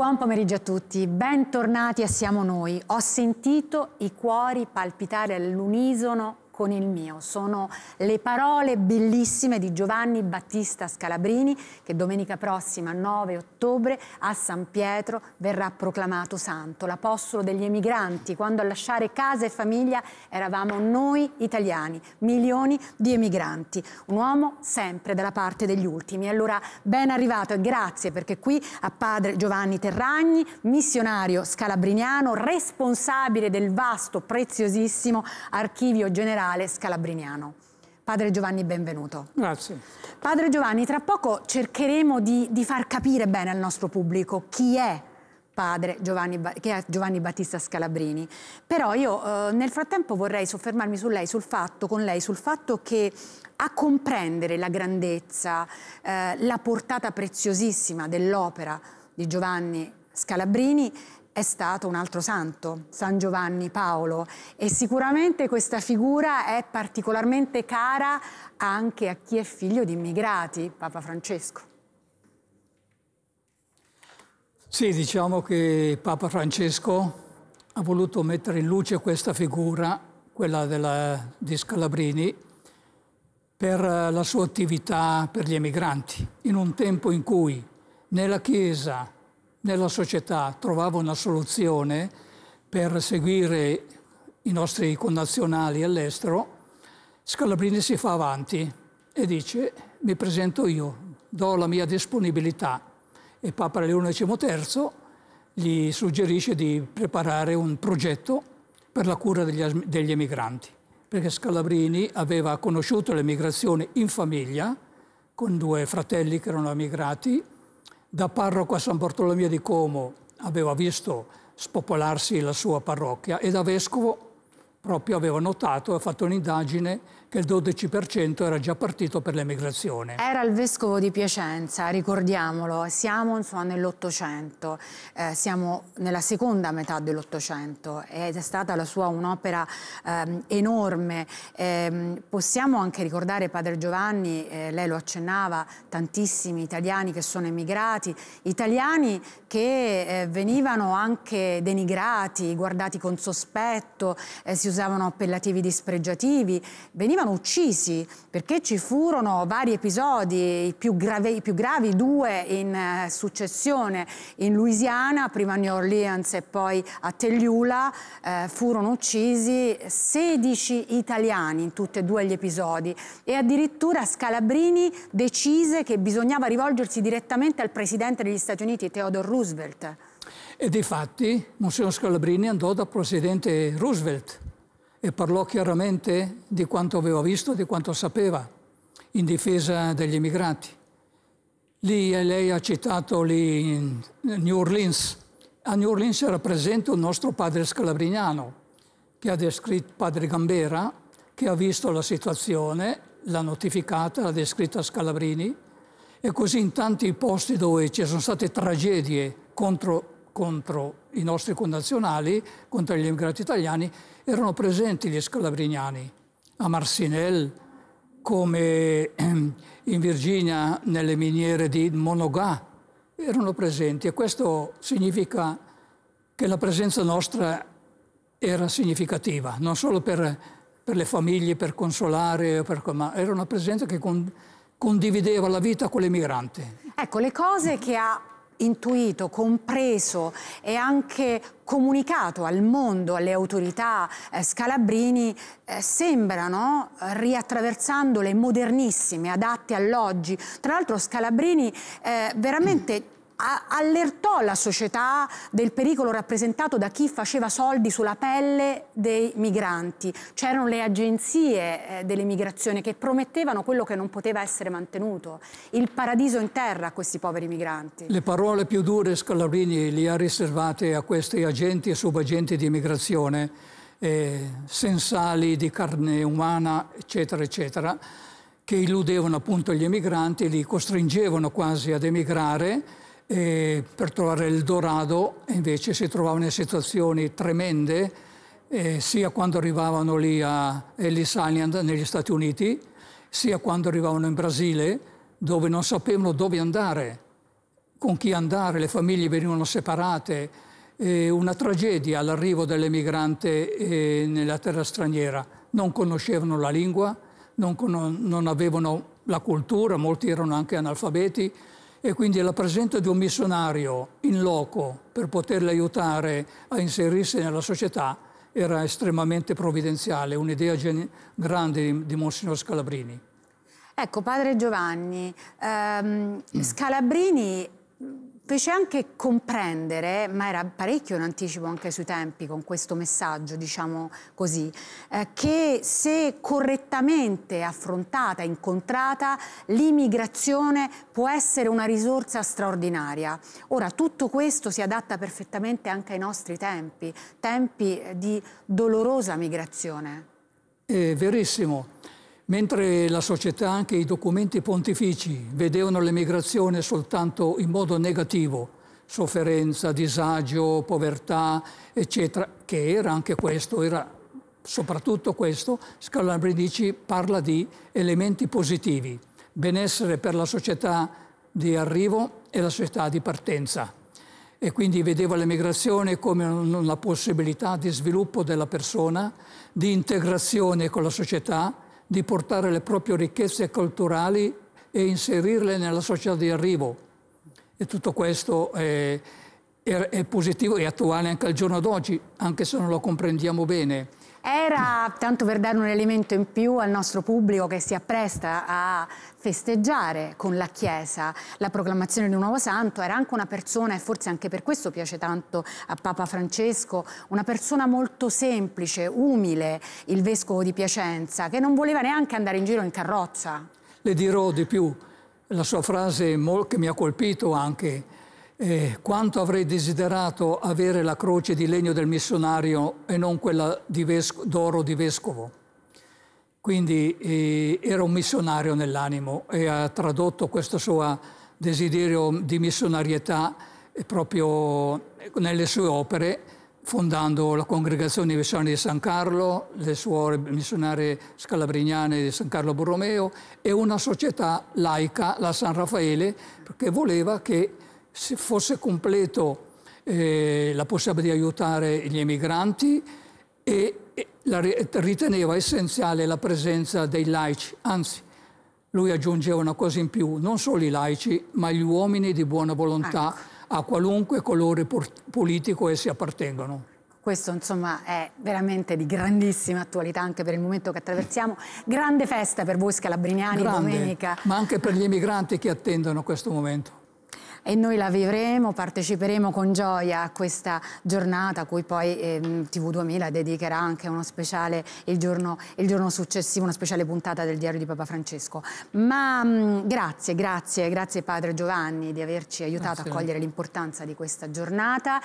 Buon pomeriggio a tutti, bentornati a Siamo Noi. Ho sentito i cuori palpitare all'unisono con il mio. Sono le parole bellissime di Giovanni Battista Scalabrini che domenica prossima, 9 ottobre, a San Pietro verrà proclamato santo, l'apostolo degli emigranti, quando a lasciare casa e famiglia eravamo noi italiani, milioni di emigranti. Un uomo sempre dalla parte degli ultimi. Allora ben arrivato e grazie perché qui a padre Giovanni Terragni, missionario scalabriniano, responsabile del vasto, preziosissimo archivio generale generale scalabriniano. Padre Giovanni, benvenuto. Grazie. Padre Giovanni, tra poco cercheremo di, di far capire bene al nostro pubblico chi è padre Giovanni, che è Giovanni Battista Scalabrini. Però io eh, nel frattempo vorrei soffermarmi su lei, sul fatto, con lei, sul fatto che a comprendere la grandezza, eh, la portata preziosissima dell'opera di Giovanni Scalabrini è stato un altro santo, San Giovanni Paolo, e sicuramente questa figura è particolarmente cara anche a chi è figlio di immigrati, Papa Francesco. Sì, diciamo che Papa Francesco ha voluto mettere in luce questa figura, quella della, di Scalabrini, per la sua attività per gli emigranti, in un tempo in cui nella Chiesa nella società trovava una soluzione per seguire i nostri connazionali all'estero, Scalabrini si fa avanti e dice mi presento io, do la mia disponibilità e Papa Leone XIII gli suggerisce di preparare un progetto per la cura degli, degli emigranti, perché Scalabrini aveva conosciuto l'emigrazione in famiglia con due fratelli che erano emigrati da parroco a San Bartolomeo di Como aveva visto spopolarsi la sua parrocchia e da vescovo proprio aveva notato, e fatto un'indagine che il 12% era già partito per l'emigrazione. Era il vescovo di Piacenza, ricordiamolo, siamo nell'Ottocento, eh, siamo nella seconda metà dell'Ottocento ed è stata la sua un'opera eh, enorme. Eh, possiamo anche ricordare Padre Giovanni, eh, lei lo accennava, tantissimi italiani che sono emigrati, italiani che eh, venivano anche denigrati, guardati con sospetto, eh, si usavano appellativi dispregiativi, venivano venivano uccisi perché ci furono vari episodi, i più, grave, i più gravi due in eh, successione in Louisiana, prima a New Orleans e poi a Telliula, eh, furono uccisi 16 italiani in tutti e due gli episodi e addirittura Scalabrini decise che bisognava rivolgersi direttamente al presidente degli Stati Uniti, Theodore Roosevelt. E di fatti, Monsignor Scalabrini andò dal presidente Roosevelt e parlò chiaramente di quanto aveva visto, di quanto sapeva, in difesa degli immigrati. Lì eh, lei ha citato lì New Orleans. A New Orleans era presente un nostro padre scalabrignano, che ha descritto padre Gambera, che ha visto la situazione, l'ha notificata, l'ha descritta a Scalabrini, e così in tanti posti dove ci sono state tragedie contro contro i nostri connazionali, contro gli immigrati italiani, erano presenti gli scalabriniani a Marsinel, come ehm, in Virginia nelle miniere di Monogà, erano presenti e questo significa che la presenza nostra era significativa, non solo per, per le famiglie, per consolare, per, ma era una presenza che con, condivideva la vita con l'emigrante. Ecco, le cose che ha intuito, compreso e anche comunicato al mondo, alle autorità eh, Scalabrini, eh, sembrano, eh, riattraversandole, modernissime, adatte all'oggi. Tra l'altro Scalabrini eh, veramente allertò la società del pericolo rappresentato da chi faceva soldi sulla pelle dei migranti. C'erano le agenzie eh, dell'emigrazione che promettevano quello che non poteva essere mantenuto, il paradiso in terra a questi poveri migranti. Le parole più dure Scalabrini le ha riservate a questi agenti e subagenti di immigrazione, eh, sensali di carne umana, eccetera, eccetera, che illudevano appunto gli emigranti, li costringevano quasi ad emigrare eh, per trovare il Dorado, invece si trovavano in situazioni tremende, eh, sia quando arrivavano lì a Ellis Island negli Stati Uniti, sia quando arrivavano in Brasile, dove non sapevano dove andare, con chi andare, le famiglie venivano separate, eh, una tragedia all'arrivo dell'emigrante eh, nella terra straniera. Non conoscevano la lingua, non, con- non avevano la cultura, molti erano anche analfabeti, e quindi la presenza di un missionario in loco per poterle aiutare a inserirsi nella società era estremamente provvidenziale, un'idea grande di, di Monsignor Scalabrini. Ecco, padre Giovanni, ehm, Scalabrini fece anche comprendere, ma era parecchio in anticipo anche sui tempi con questo messaggio, diciamo così, eh, che se correttamente affrontata, incontrata, l'immigrazione può essere una risorsa straordinaria. Ora, tutto questo si adatta perfettamente anche ai nostri tempi, tempi di dolorosa migrazione. Eh, verissimo. Mentre la società, anche i documenti pontifici, vedevano l'emigrazione soltanto in modo negativo, sofferenza, disagio, povertà, eccetera, che era anche questo, era soprattutto questo, Scalabrinici parla di elementi positivi, benessere per la società di arrivo e la società di partenza. E quindi vedeva l'emigrazione come una possibilità di sviluppo della persona, di integrazione con la società, di portare le proprie ricchezze culturali e inserirle nella società di arrivo. E tutto questo è, è, è positivo e attuale anche al giorno d'oggi, anche se non lo comprendiamo bene. Era tanto per dare un elemento in più al nostro pubblico che si appresta a festeggiare con la Chiesa la proclamazione di un nuovo santo, era anche una persona, e forse anche per questo piace tanto a Papa Francesco, una persona molto semplice, umile, il vescovo di Piacenza, che non voleva neanche andare in giro in carrozza. Le dirò di più, la sua frase che mi ha colpito anche, eh, quanto avrei desiderato avere la croce di legno del missionario e non quella d'oro di vescovo. Quindi eh, era un missionario nell'animo e ha tradotto questo suo desiderio di missionarietà proprio nelle sue opere, fondando la congregazione missionaria di San Carlo, le suore missionarie scalabrignane di San Carlo Borromeo e una società laica, la San Raffaele, perché voleva che se fosse completo eh, la possibilità di aiutare gli emigranti e, e la, riteneva essenziale la presenza dei laici, anzi lui aggiungeva una cosa in più, non solo i laici, ma gli uomini di buona volontà ecco. a qualunque colore politico essi appartengano. Questo insomma è veramente di grandissima attualità anche per il momento che attraversiamo. Grande festa per voi scalabriniani Grande, domenica. Ma anche per gli emigranti che attendono questo momento e noi la vivremo, parteciperemo con gioia a questa giornata a cui poi eh, TV2000 dedicherà anche uno speciale, il giorno, il giorno, successivo, una speciale puntata del diario di Papa Francesco. Ma mh, mm, grazie, grazie, grazie Padre Giovanni di averci aiutato grazie. a cogliere l'importanza di questa giornata.